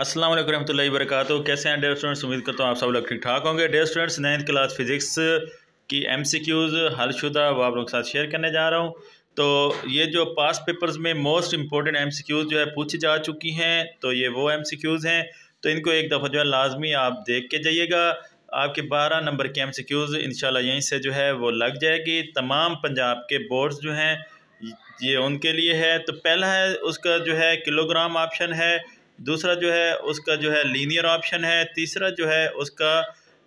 असलम वरहमल वरक कैसे हैं डेयर स्टूडेंट्स उम्मीद करता हूँ आप सब लोग ठीक ठाक होंगे dear students ninth class physics की एम सी क्यूज़ शुदा वो आप लोगों के साथ शेयर करने जा रहा हूँ तो ये जो पास पेपर्स में most important M C Qs जो है पूछी जा चुकी हैं तो ये वो एम सी क्यूज़ हैं तो इनको एक दफ़ा जो है लाजमी आप देख के जाइएगा आपके बारह नंबर के एम सी क्यूज़ इन यहीं से जो है वो लग जाएगी तमाम पंजाब के बोर्ड्स जो हैं ये उनके लिए है तो पहला है उसका जो है किलोग्राम ऑप्शन है दूसरा जो है उसका जो है लीनियर ऑप्शन है तीसरा जो है उसका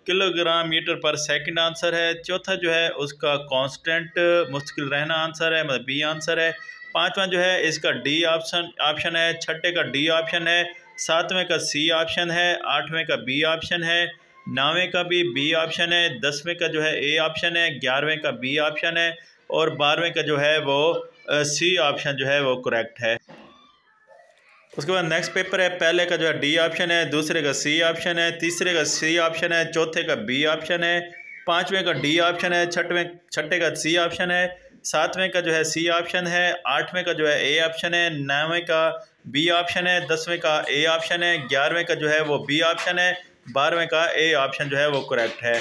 किलोग्राम मीटर पर सेकंड आंसर है चौथा जो है उसका कांस्टेंट मुश्किल रहना आंसर है मतलब बी आंसर है पांचवा जो है इसका डी ऑप्शन ऑप्शन है छठे का डी ऑप्शन है सातवें का सी ऑप्शन है आठवें का बी ऑप्शन है नौवें का भी बी ऑप्शन है दसवें का जो है ए ऑप्शन है ग्यारहवें का बी ऑप्शन है और बारहवें का जो है वो सी ऑप्शन जो है वो करेक्ट है उसके बाद नेक्स्ट पेपर है पहले का जो है डी ऑप्शन है दूसरे का सी ऑप्शन है तीसरे का सी ऑप्शन है चौथे का बी ऑप्शन है पाँचवें का डी ऑप्शन है छठवें छठे का सी ऑप्शन है सातवें का जो है सी ऑप्शन है आठवें का जो है ए ऑप्शन है नौवें का बी ऑप्शन है दसवें का ए ऑप्शन है ग्यारहवें का जो है वो बी ऑप्शन है बारहवें का ए ऑप्शन जो है वो करेक्ट है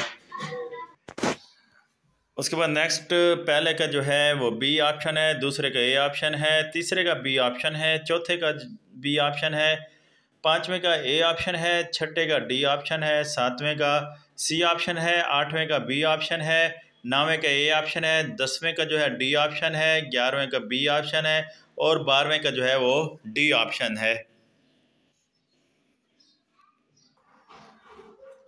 उसके बाद नेक्स्ट पहले का जो है वो बी ऑप्शन है दूसरे का ए ऑप्शन है तीसरे का बी ऑप्शन है चौथे का बी ऑप्शन है पाँचवें का ए ऑप्शन है छठे का डी ऑप्शन है सातवें का सी ऑप्शन है आठवें का बी ऑप्शन है नौवें का ए ऑप्शन है दसवें का जो है डी ऑप्शन है ग्यारहवें का बी ऑप्शन है और बारहवें का जो है वो डी ऑप्शन है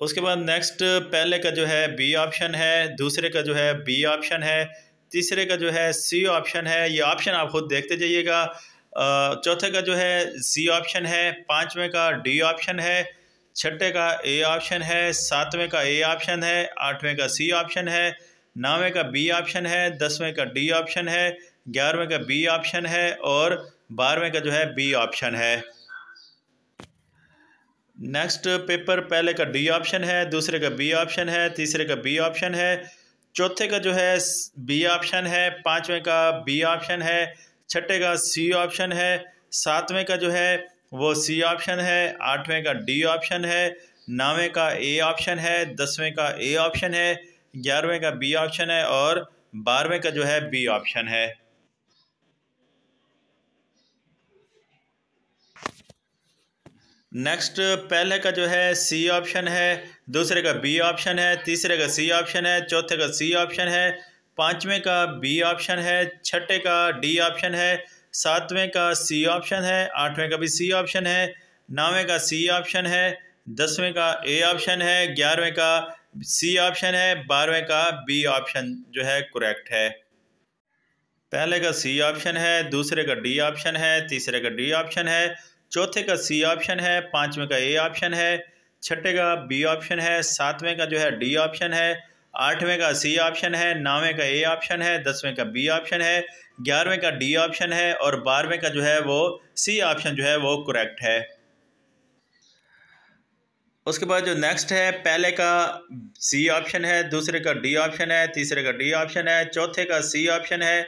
उसके बाद नेक्स्ट पहले का जो है बी ऑप्शन है दूसरे का जो है बी ऑप्शन है तीसरे का जो है सी ऑप्शन है ये ऑप्शन आप खुद देखते जाइएगा चौथे का जो है सी ऑप्शन है पाँचवें का डी ऑप्शन है छठे का ए ऑप्शन है सातवें का ए ऑप्शन है आठवें का सी ऑप्शन है नौवें का बी ऑप्शन है दसवें का डी ऑप्शन है ग्यारहवें का बी ऑप्शन है और बारहवें का जो है बी ऑप्शन है नेक्स्ट पेपर पहले का डी ऑप्शन है दूसरे का बी ऑप्शन है तीसरे का बी ऑप्शन है चौथे का जो है बी ऑप्शन है पाँचवें का बी ऑप्शन है छठे का सी ऑप्शन है सातवें का जो है वो सी ऑप्शन है आठवें का डी ऑप्शन है नौवें का ए ऑप्शन है दसवें का ए ऑप्शन है ग्यारहवें का बी ऑप्शन है और बारहवें का जो है बी ऑप्शन है नेक्स्ट पहले का जो है सी ऑप्शन है दूसरे का बी ऑप्शन है तीसरे का सी ऑप्शन है चौथे का सी ऑप्शन है पाँचवें का बी ऑप्शन है छठे का डी ऑप्शन है सातवें का सी ऑप्शन है आठवें का भी सी ऑप्शन है नौवें का सी ऑप्शन है दसवें का ए ऑप्शन है ग्यारहवें का सी ऑप्शन है बारहवें का बी ऑप्शन जो है करेक्ट है पहले का सी ऑप्शन है दूसरे का डी ऑप्शन है तीसरे का डी ऑप्शन है चौथे का सी ऑप्शन है पाँचवें का ए ऑप्शन है छठे का बी ऑप्शन है सातवें का जो है डी ऑप्शन है आठवें का सी ऑप्शन है नौवें का ए ऑप्शन है दसवें का बी ऑप्शन है ग्यारहवें का डी ऑप्शन है और बारहवें का जो है वो सी ऑप्शन जो है वो करेक्ट है उसके बाद जो नेक्स्ट है पहले का सी ऑप्शन है दूसरे का डी ऑप्शन है तीसरे का डी ऑप्शन है चौथे का सी ऑप्शन है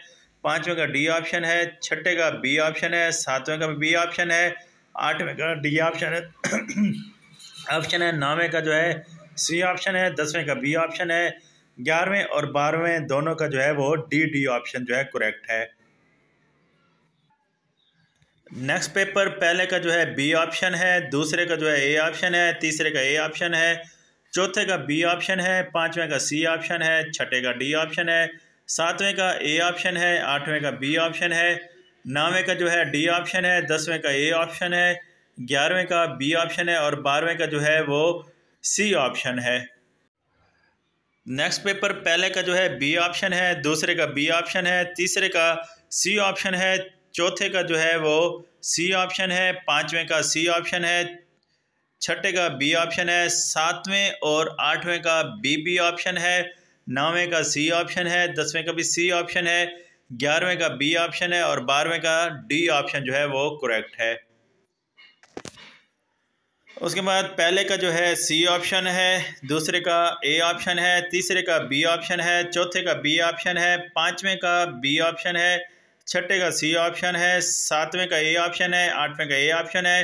पाँचवें का डी ऑप्शन है छठे का बी ऑप्शन है सातवें का बी ऑप्शन है आठवें का डी ऑप्शन है ऑप्शन है नौवें का जो है सी ऑप्शन है दसवें का बी ऑप्शन है ग्यारहवें और बारहवें दोनों का जो है वो डी डी ऑप्शन जो है करेक्ट है नेक्स्ट पेपर पहले का जो है बी ऑप्शन है दूसरे का जो है ए ऑप्शन है तीसरे का ए ऑप्शन है चौथे का बी ऑप्शन है पांचवें का सी ऑप्शन है छठे का डी ऑप्शन है सातवें का ए ऑप्शन है आठवें का बी ऑप्शन है नौवें का जो है डी ऑप्शन है दसवें का ए ऑप्शन है ग्यारहवें का बी ऑप्शन है और बारहवें का जो है वो सी ऑप्शन है नेक्स्ट पेपर पहले का जो है बी ऑप्शन है दूसरे का बी ऑप्शन है तीसरे का सी ऑप्शन है चौथे का जो है वो सी ऑप्शन है पाँचवें का सी ऑप्शन है छठे का बी ऑप्शन है सातवें और आठवें का बी बी ऑप्शन है नौवें का सी ऑप्शन है दसवें का भी सी ऑप्शन है ग्यारहवें का बी ऑप्शन है और बारहवें का डी ऑप्शन जो है वो करेक्ट है उसके बाद पहले का जो है सी ऑप्शन है दूसरे का ए ऑप्शन है तीसरे का बी ऑप्शन है चौथे का बी ऑप्शन है पाँचवें का बी ऑप्शन है छठे का सी ऑप्शन है सातवें का ए ऑप्शन है आठवें का ए ऑप्शन है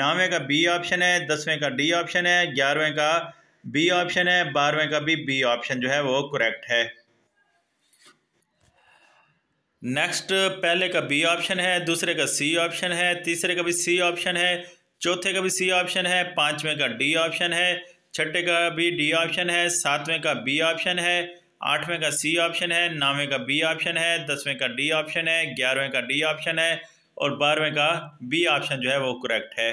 नौवें का बी ऑप्शन है दसवें का डी ऑप्शन है ग्यारहवें का बी ऑप्शन है बारहवें का भी बी ऑप्शन जो है वो करेक्ट है नेक्स्ट पहले का बी ऑप्शन है दूसरे का सी ऑप्शन है तीसरे का भी सी ऑप्शन है चौथे का भी सी ऑप्शन है पाँचवें का डी ऑप्शन है छठे का भी डी ऑप्शन है सातवें का बी ऑप्शन है आठवें का सी ऑप्शन है नौवें का बी ऑप्शन है दसवें का डी ऑप्शन है ग्यारहवें का डी ऑप्शन है और बारहवें का बी ऑप्शन जो है वो करेक्ट है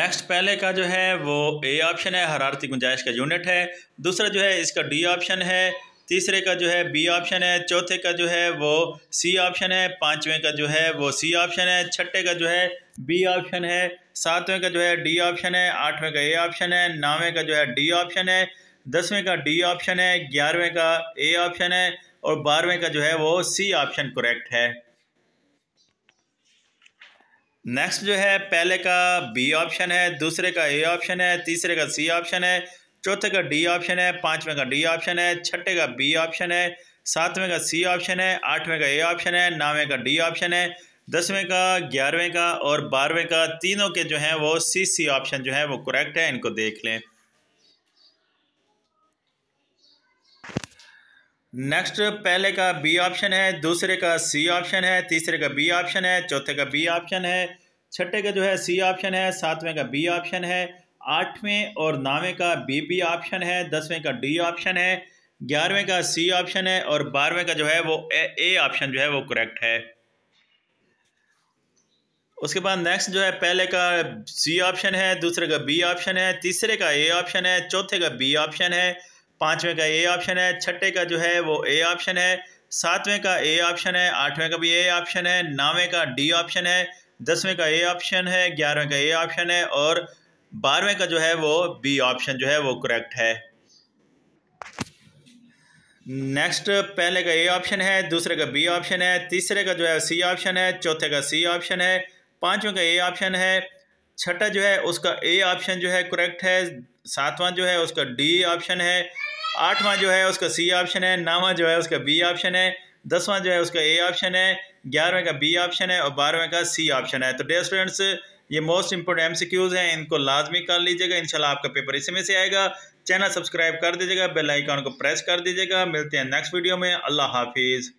नेक्स्ट पहले का जो है वो ए ऑप्शन है हरारती गुंजाइश का यूनिट है दूसरा जो है इसका डी ऑप्शन है तीसरे का जो है बी ऑप्शन है चौथे का जो है वो सी ऑप्शन है पाँचवें का जो है वो सी ऑप्शन है छठे का जो है बी ऑप्शन है सातवें का जो है डी ऑप्शन है आठवें का ए ऑप्शन है नौवें का जो है डी ऑप्शन है दसवें का डी ऑप्शन है ग्यारहवें का ए ऑप्शन है और बारहवें का जो है वो सी ऑप्शन करेक्ट है नेक्स्ट जो है पहले का बी ऑप्शन है दूसरे का ए ऑप्शन है तीसरे का सी ऑप्शन है चौथे का डी ऑप्शन है पाँचवें का डी ऑप्शन है छठे का बी ऑप्शन है सातवें का सी ऑप्शन है आठवें का ए ऑप्शन है नौवें का डी ऑप्शन है दसवें का ग्यारहवें का और बारहवें का तीनों के जो हैं वो सी सी ऑप्शन जो है वो करेक्ट है इनको देख लें नेक्स्ट पहले का बी ऑप्शन है दूसरे का सी ऑप्शन है तीसरे का बी ऑप्शन है चौथे का बी ऑप्शन है छठे का जो है सी ऑप्शन है सातवें का बी ऑप्शन है आठवें और नौवें का बी बी ऑप्शन है दसवें का डी ऑप्शन है ग्यारहवें का सी ऑप्शन है और बारहवें का जो है वो ए ऑप्शन जो है वो करेक्ट है उसके बाद नेक्स्ट जो है पहले का सी ऑप्शन है दूसरे का बी ऑप्शन है तीसरे का ए ऑप्शन है चौथे का बी ऑप्शन है पाँचवें का ए ऑप्शन है छठे का जो है वो ए ऑप्शन है सातवें का ए ऑप्शन है आठवें का भी ए ऑप्शन है नौवें का डी ऑप्शन है दसवें का ए ऑप्शन है ग्यारहवें का ए ऑप्शन है और बारहवें का जो है वो बी ऑप्शन जो है वो करेक्ट है नेक्स्ट पहले का ए ऑप्शन है दूसरे का बी ऑप्शन है तीसरे का जो है सी ऑप्शन है चौथे का सी ऑप्शन है पांचवें का ए ऑप्शन है छठा जो है उसका ए ऑप्शन जो है करेक्ट है सातवां जो है उसका डी ऑप्शन है आठवां जो है उसका सी ऑप्शन है नौवां जो है उसका बी ऑप्शन है दसवां जो है उसका ए ऑप्शन है ग्यारहवें का बी ऑप्शन है और बारहवें का सी ऑप्शन है तो डे स्टूडेंट्स ये मोस्ट इंपोर्टेंट एमसीक्यूज़ हैं इनको लाजमी कर लीजिएगा इंशाल्लाह आपका पेपर इसी में से आएगा चैनल सब्सक्राइब कर दीजिएगा बेल आइकॉन को प्रेस कर दीजिएगा मिलते हैं नेक्स्ट वीडियो में अल्लाह हाफिज़